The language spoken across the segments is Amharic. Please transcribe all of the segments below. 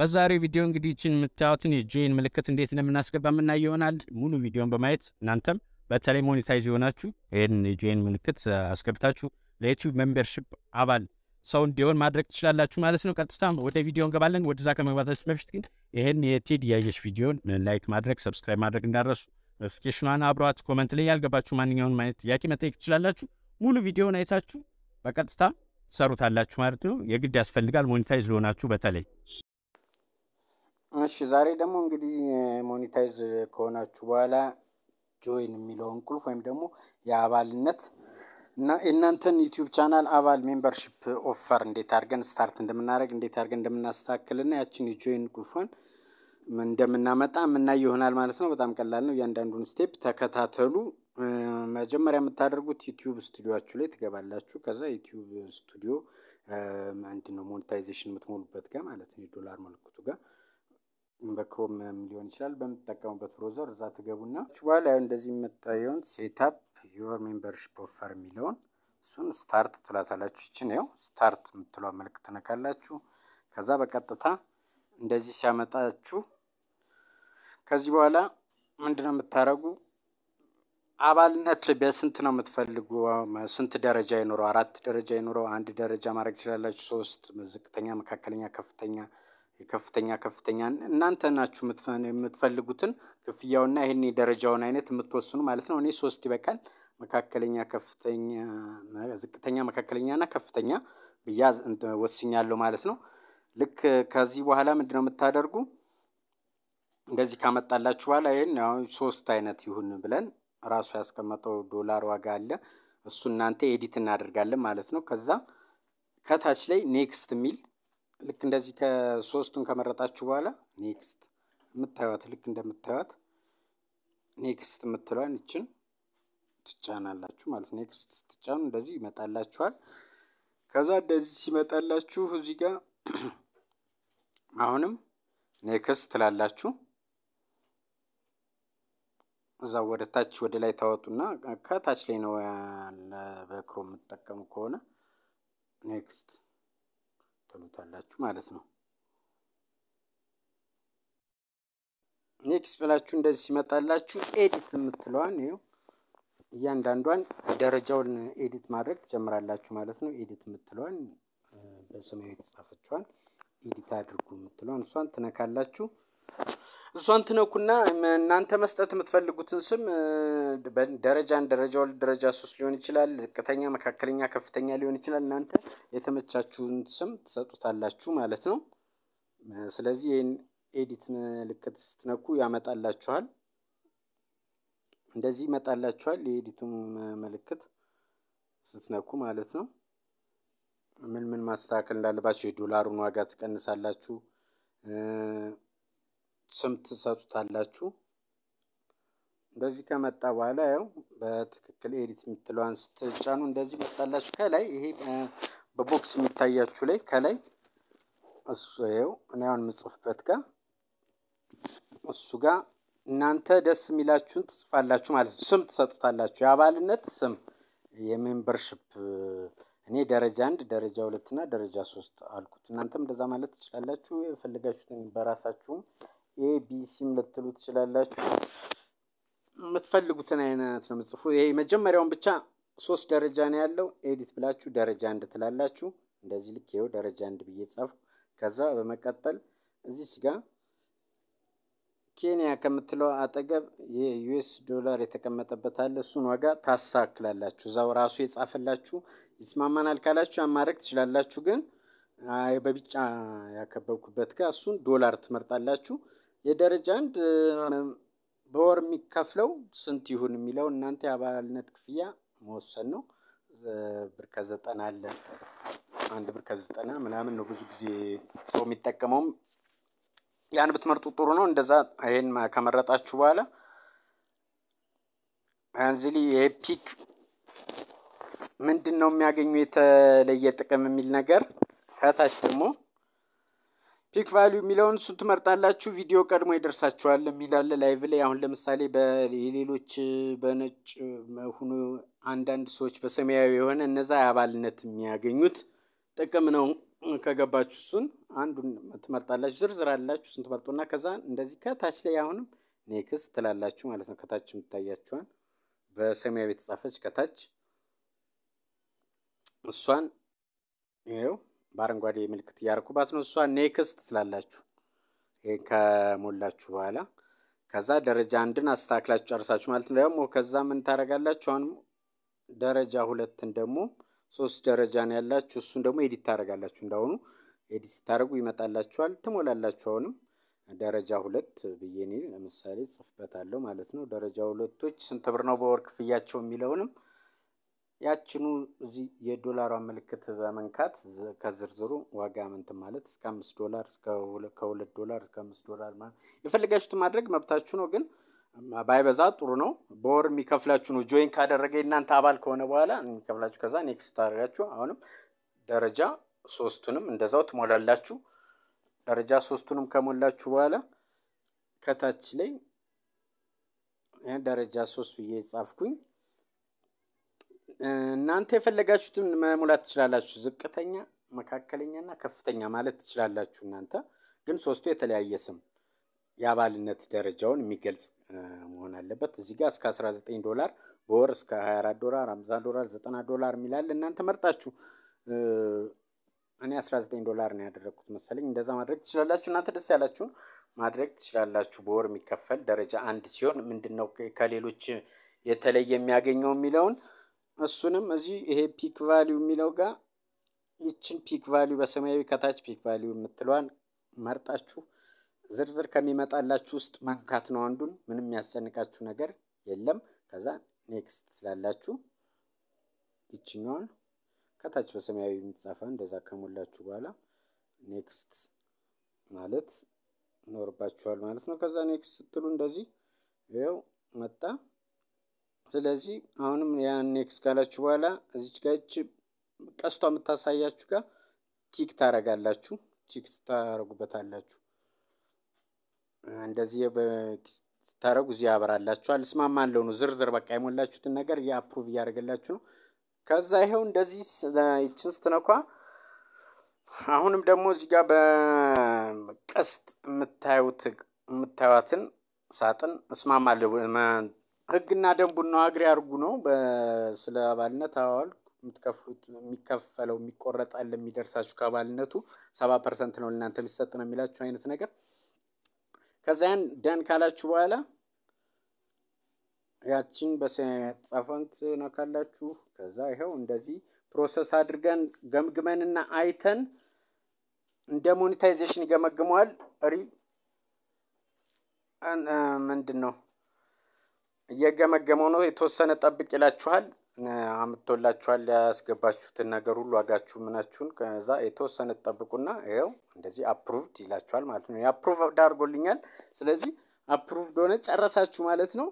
በዛሬው ቪዲዮ እንግዲህ ይችን የምታዩትን የጆይን ምልክት እንዴት እንደምናስገባ የምናየው ይሆናል። ሙሉ ቪዲዮን በማየት እናንተም በተለይ ሞኔታይዝ የሆናችሁ ይህን የጆይን ምልክት አስገብታችሁ ለዩቲዩብ ሜምበርሺፕ አባል ሰው እንዲሆን ማድረግ ትችላላችሁ ማለት ነው። ቀጥታ ወደ ቪዲዮ እንገባለን። ወደዛ ከመግባታችን በፊት ግን ይህን የቴድ ያየሽ ቪዲዮን ላይክ ማድረግ፣ ሰብስክራይብ ማድረግ እንዳረሱ ስኬሽኗን አብረዋት ኮመንት ላይ ያልገባችሁ ማንኛውን ማየት ጥያቄ መጠየቅ ትችላላችሁ። ሙሉ ቪዲዮን አይታችሁ በቀጥታ ትሰሩታላችሁ ማለት ነው። የግድ ያስፈልጋል ሞኔታይዝ ለሆናችሁ በተለይ እሺ ዛሬ ደግሞ እንግዲህ ሞኒታይዝ ከሆናችሁ በኋላ ጆይን የሚለውን ቁልፍ ወይም ደግሞ የአባልነት እና የእናንተን ዩቲዩብ ቻናል አባል ሜምበርሺፕ ኦፈር እንዴት አድርገን ስታርት እንደምናደርግ እንዴት አድርገን እንደምናስተካክልና ያችን የጆይን ቁልፏን እንደምናመጣ የምናይ ይሆናል ማለት ነው። በጣም ቀላል ነው። እያንዳንዱን ስቴፕ ተከታተሉ። መጀመሪያ የምታደርጉት ዩቲዩብ ስቱዲዮችሁ ላይ ትገባላችሁ። ከዛ ዩቲዩብ ስቱዲዮ ምንድን ነው ሞኔታይዜሽን የምትሞሉበት ጋር ማለት ነው የዶላር ምልክቱ ጋር በክሮም ሊሆን ይችላል በምትጠቀሙበት ብሮዘር እዛ ትገቡና ላይ እንደዚህ የምታየውን ሴታፕ ዩር ሜምበርሺፕ ኦፈር የሚለውን እሱን ስታርት ትላታላችሁ። ይች ነው ስታርት የምትለው ምልክት ትነካላችሁ። ከዛ በቀጥታ እንደዚህ ሲያመጣችሁ ከዚህ በኋላ ምንድነው የምታደርጉ አባልነት በስንት ነው የምትፈልጉ? ስንት ደረጃ ይኖረው? አራት ደረጃ ይኖረው? አንድ ደረጃ ማድረግ ትችላላችሁ። ሶስት ዝቅተኛ፣ መካከለኛ፣ ከፍተኛ ከፍተኛ ከፍተኛ እናንተ ናችሁ የምትፈልጉትን ክፍያውና ይህን የደረጃውን አይነት የምትወስኑ ማለት ነው። እኔ ሶስት ይበቃል፣ መካከለኛ፣ ከፍተኛ፣ ዝቅተኛ፣ መካከለኛ እና ከፍተኛ ብያ ወስኛለሁ ማለት ነው። ልክ ከዚህ በኋላ ምንድን ነው የምታደርጉ? እንደዚህ ካመጣላችሁ በኋላ ይህን ሶስት አይነት ይሁን ብለን ራሱ ያስቀመጠው ዶላር ዋጋ አለ። እሱ እናንተ ኤዲት እናደርጋለን ማለት ነው። ከዛ ከታች ላይ ኔክስት የሚል ልክ እንደዚህ ከሶስቱን ከመረጣችሁ በኋላ ኔክስት የምታዩት ልክ እንደምታዩት ኔክስት የምትለዋን ይችን ትጫናላችሁ ማለት ኔክስት ስትጫኑ እንደዚህ ይመጣላችኋል። ከዛ እንደዚህ ሲመጣላችሁ እዚህ ጋር አሁንም ኔክስት ትላላችሁ። እዛ ወደ ታች ወደ ላይ ታወጡና ከታች ላይ ነው በክሮ የምትጠቀሙ ከሆነ ኔክስት ትሉታላችሁ ማለት ነው። ኔክስት ብላችሁ እንደዚህ ሲመጣላችሁ ኤዲት የምትለዋን ይኸው እያንዳንዷን ደረጃውን ኤዲት ማድረግ ትጀምራላችሁ ማለት ነው። ኤዲት የምትለዋን በሰማያዊ የተጻፈችዋን ኤዲት አድርጉ የምትለዋን እሷን ትነካላችሁ። እሷን ትነኩና እናንተ መስጠት የምትፈልጉትን ስም ደረጃን ደረጃ ወለድ ደረጃ ሶስት ሊሆን ይችላል፣ ዝቅተኛ፣ መካከለኛ፣ ከፍተኛ ሊሆን ይችላል። እናንተ የተመቻችሁን ስም ትሰጡታላችሁ ማለት ነው። ስለዚህ ይህን ኤዲት ምልክት ስትነኩ ያመጣላችኋል። እንደዚህ ይመጣላችኋል። የኤዲቱን ምልክት ስትነኩ ማለት ነው። ምን ምን ማስተካከል እንዳለባችሁ የዶላሩን ዋጋ ትቀንሳላችሁ። ስም ትሰጡታላችሁ። እንደዚህ ከመጣ በኋላ ያው በትክክል ኤዲት የምትለዋን ስትጫኑ እንደዚህ መጣላችሁ። ከላይ ይሄ በቦክስ የሚታያችሁ ላይ ከላይ እሱ ይኸው እኔ አሁን የምጽፍበት ጋር እሱ ጋር እናንተ ደስ የሚላችሁን ትጽፋላችሁ ማለት ነው። ስም ትሰጡታላችሁ። የአባልነት ስም የሜምበርሽፕ እኔ ደረጃ አንድ ደረጃ ሁለትና ደረጃ ሶስት አልኩት። እናንተም እንደዛ ማለት ትችላላችሁ። የፈለጋችሁትን በራሳችሁም ኤቢሲም ልትሉ ትችላላችሁ። የምትፈልጉትን አይነት ነው የምትጽፉ። ይሄ መጀመሪያውን ብቻ ሶስት ደረጃ ነው ያለው። ኤዲት ብላችሁ ደረጃ አንድ ትላላችሁ። እንደዚህ ልክ ይኸው ደረጃ አንድ ብዬ ጻፍኩ። ከዛ በመቀጠል እዚች ጋር ኬንያ ከምትለው አጠገብ የዩኤስ ዶላር የተቀመጠበት አለ። እሱን ዋጋ ታሳክላላችሁ። እዛው ራሱ የጻፈላችሁ ይስማማናል ካላችሁ ያማረግ ትችላላችሁ ግን አይ በቢጫ ያከበብኩበት ጋር እሱን ዶላር ትመርጣላችሁ። የደረጃ አንድ በወር የሚከፍለው ስንት ይሁን የሚለው እናንተ የአባልነት ክፍያ መወሰን ነው። ብር ከዘጠና አለ አንድ ብር ከዘጠና ምናምን ነው ብዙ ጊዜ ሰው የሚጠቀመውም ያን ብትመርጡ ጥሩ ነው። እንደዛ ይሄን ከመረጣችሁ በኋላ አንዝሊ የፒክ ምንድን ነው የሚያገኙ የተለየ ጥቅም የሚል ነገር ከታች ደግሞ ፒክ ቫሊዩ የሚለውን እሱን ትመርጣላችሁ። ቪዲዮ ቀድሞ ይደርሳችኋል የሚላለ ላይቭ ላይ አሁን ለምሳሌ የሌሎች በነጭ ሁኑ አንዳንድ ሰዎች በሰማያዊ የሆነ እነዛ የአባልነት የሚያገኙት ጥቅም ነው። ከገባችሁ እሱን አንዱን ትመርጣላችሁ። ዝርዝር አላችሁ። እሱን ትመርጡና ከዛ እንደዚህ ከታች ላይ አሁንም ኔክስ ትላላችሁ ማለት ነው። ከታች የምታያችኋን በሰማያዊ የተጻፈች ከታች እሷን ይኸው በአረንጓዴ ምልክት እያረኩባት ነው። እሷ ኔክስት ትላላችሁ። ይህን ከሞላችሁ በኋላ ከዛ ደረጃ አንድን አስተካክላችሁ ጨርሳችሁ ማለት ነው። ደግሞ ከዛ ምን ታደርጋላችሁ? አሁን ደረጃ ሁለትን ደግሞ ሶስት ደረጃ ነው ያላችሁ። እሱን ደግሞ ኤዲት ታደርጋላችሁ። እንዳሁኑ ኤዲት ስታደርጉ ይመጣላችኋል፣ ትሞላላችሁ። አሁንም ደረጃ ሁለት ብዬ እኔ ለምሳሌ ጽፍበታለሁ ማለት ነው። ደረጃ ሁለቶች ስንት ብር ነው በወር ክፍያቸው የሚለውንም ያችኑ እዚህ የዶላሯ ምልክት በመንካት ከዝርዝሩ ዋጋ ምንት ማለት እስከ አምስት ዶላር ከሁለት ዶላር እስከ አምስት ዶላር የፈለጋችሁት ማድረግ መብታችሁ ነው። ግን ባይበዛ ጥሩ ነው። በወር የሚከፍላችሁ ነው። ጆይን ካደረገ እናንተ አባል ከሆነ በኋላ የሚከፍላችሁ ከዛ ኔክስት ታደርጋችሁ። አሁንም ደረጃ ሶስቱንም እንደዛው ትሞላላችሁ። ደረጃ ሶስቱንም ከሞላችሁ በኋላ ከታች ላይ ደረጃ ሶስት ብዬ ጻፍኩኝ። እናንተ የፈለጋችሁትን መሙላት ትችላላችሁ። ዝቅተኛ፣ መካከለኛና ከፍተኛ ማለት ትችላላችሁ። እናንተ ግን ሶስቱ የተለያየ ስም የአባልነት ደረጃውን የሚገልጽ መሆን አለበት። እዚህ ጋር እስከ 19 ዶላር በወር እስከ 24 ዶላር፣ 50 ዶላር፣ 90 ዶላር የሚላል እናንተ መርጣችሁ። እኔ 19 ዶላር ነው ያደረግኩት መሰለኝ። እንደዛ ማድረግ ትችላላችሁ። እናንተ ደስ ያላችሁን ማድረግ ትችላላችሁ። በወር የሚከፈል ደረጃ አንድ ሲሆን ምንድን ነው ከሌሎች የተለየ የሚያገኘው የሚለውን እሱንም እዚህ ይሄ ፒክ ቫሊዩ የሚለው ጋር ይችን ፒክ ቫሊዩ በሰማያዊ ከታች ፒክ ቫሊዩ የምትለዋን መርጣችሁ ዝርዝር ከሚመጣላችሁ ውስጥ መንካት ነው አንዱን። ምንም የሚያስጨንቃችሁ ነገር የለም። ከዛ ኔክስት ትላላችሁ። ይችኛዋን ከታች በሰማያዊ የምትጻፈ እንደዛ ከሞላችሁ በኋላ ኔክስት ማለት ይኖርባችኋል ማለት ነው። ከዛ ኔክስት ስትሉ እንደዚህ ይኸው መጣ። ስለዚህ አሁንም ያን ኔክስት ካላችሁ በኋላ እዚች ጋች ቀስቷ የምታሳያችሁ ጋር ቲክ ታረጋላችሁ። ቲክ ታረጉበታላችሁ። እንደዚህ ታረጉ እዚህ ያበራላችኋል። እስማማለሁ ነው ዝርዝር በቃ የሞላችሁትን ነገር የአፕሩቭ እያደረገላችሁ ነው። ከዛ ይኸው እንደዚህ ይችን ስትነኳ አሁንም ደግሞ እዚህ ጋር በቀስት የምታዩት የምታዩትን ሳጥን እስማማለሁ ህግና ነው አግሬ አድርጉ ነው። ስለ አባልነት አዋል የምትከፍሉት የሚከፈለው የሚቆረጣል የሚደርሳችሁ ከአባልነቱ ሰባ ፐርሰንት ነው ለእናንተ የሚሰጥ ነው የሚላችሁ አይነት ነገር። ከዚያን ደን ካላችሁ በኋላ ያችን በጸፈንት ነው ካላችሁ ከዛ ይኸው እንደዚህ ፕሮሰስ አድርገን ገምግመንና አይተን እንደ ሞኔታይዜሽን ይገመግመዋል። ሪ ምንድን ነው እየገመገመው ነው። የተወሰነ ጠብቅ ይላችኋል። አምቶላችኋል ያስገባችሁትን ነገር ሁሉ ዋጋችሁ ምናችሁን። ከዛ የተወሰነ ጠብቁና ይኸው እንደዚህ አፕሩቭድ ይላችኋል ማለት ነው። አፕሩቭድ አድርጎልኛል። ስለዚህ አፕሩቭድ ሆነ ጨረሳችሁ ማለት ነው።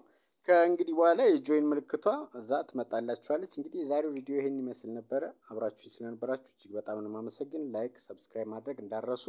ከእንግዲህ በኋላ የጆይን ምልክቷ እዛ ትመጣላችኋለች። እንግዲህ የዛሬው ቪዲዮ ይህን ይመስል ነበረ። አብራችሁ ስለነበራችሁ እጅግ በጣም ነው የማመሰግን። ላይክ፣ ሰብስክራይብ ማድረግ እንዳረሱ